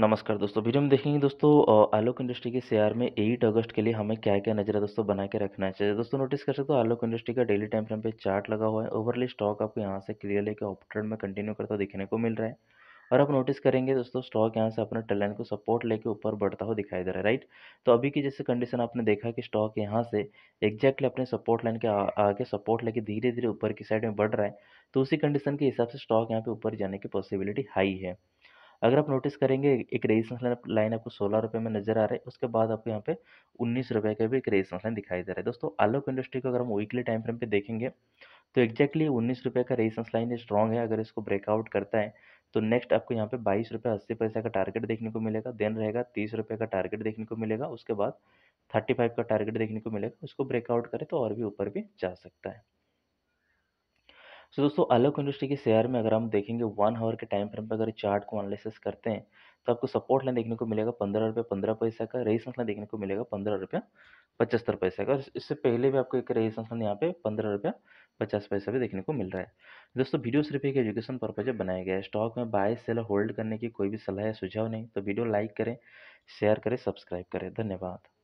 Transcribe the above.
नमस्कार दोस्तों वीडियो में देखेंगे दोस्तों आलोक इंडस्ट्री के शेयर में 8 अगस्त के लिए हमें क्या क्या नजर दोस्तों बना के रखना चाहिए दोस्तों नोटिस कर सकते हो आलोक इंडस्ट्री का डेली टाइम फ्रेम पे चार्ट लगा हुआ है ओवरली स्टॉक आपको यहाँ से क्लियर लेके ऑप ट्रेंड में कंटिन्यू करता हुआ दिखने को मिल रहा है और आप नोटिस करेंगे दोस्तों स्टॉक यहाँ से अपने टल को सपोर्ट लेके ऊपर बढ़ता हुआ दिखाई दे रहा है राइट तो अभी की जैसे कंडीशन आपने देखा कि स्टॉक यहाँ से एग्जैक्टली अपने सपोर्ट लाइन के आगे सपोर्ट लेके धीरे धीरे ऊपर की साइड में बढ़ रहा है तो उसी कंडीशन के हिसाब से स्टॉक यहाँ पे ऊपर जाने की पॉसिबिलिटी हाई है अगर आप नोटिस करेंगे एक रेजिस्टेंस लाइन आपको सोलह रुपये में नजर आ रहा है उसके बाद आपको यहाँ पे उन्नीस रुपये का भी एक रेजिस्टेंस लाइन दिखाई दे रहा है दोस्तों आलोक इंडस्ट्री को अगर हम वीकली टाइम फ्रेम पे देखेंगे तो एक्जैक्टली उन्नीस रुपये का रेजिस्टेंस लाइन स्ट्रॉन्ग है अगर इसको ब्रेकआउट करता है तो नेक्स्ट आपको यहाँ पे बाईस रुपये अस्सी पैसा का टारगेट देखने को मिलेगा देन रहेगा तीस रुपये का टारगेट देखने को मिलेगा उसके बाद थर्टी फाइव का टारगेट देखने को मिलेगा उसको ब्रेकआउट करें तो और भी ऊपर भी जा सकता है सो तो दोस्तों अलग इंडस्ट्री के शेयर में अगर हम देखेंगे वन आवर के टाइम फ्रेम पर अगर चार्ट को एनालिसिस करते हैं तो आपको सपोर्ट लाइन देखने को मिलेगा पंद्रह रुपये पंद्रह पैसा का रेजिस्टेंस लाइन देखने को मिलेगा पंद्रह रुपये पचहत्तर पैसा का और इससे पहले भी आपको एक रेजिस्टेंस लाइन यहाँ पे पंद्रह रुपये पचास पैसा भी देखने को मिल रहा है दोस्तों वीडियो सिर्फ एक एजुकेशन पर्पज बनाया गया है स्टॉक में बाय सेल होल्ड करने की कोई भी सलाह या सुझाव नहीं तो वीडियो लाइक करें शेयर करें सब्सक्राइब करें धन्यवाद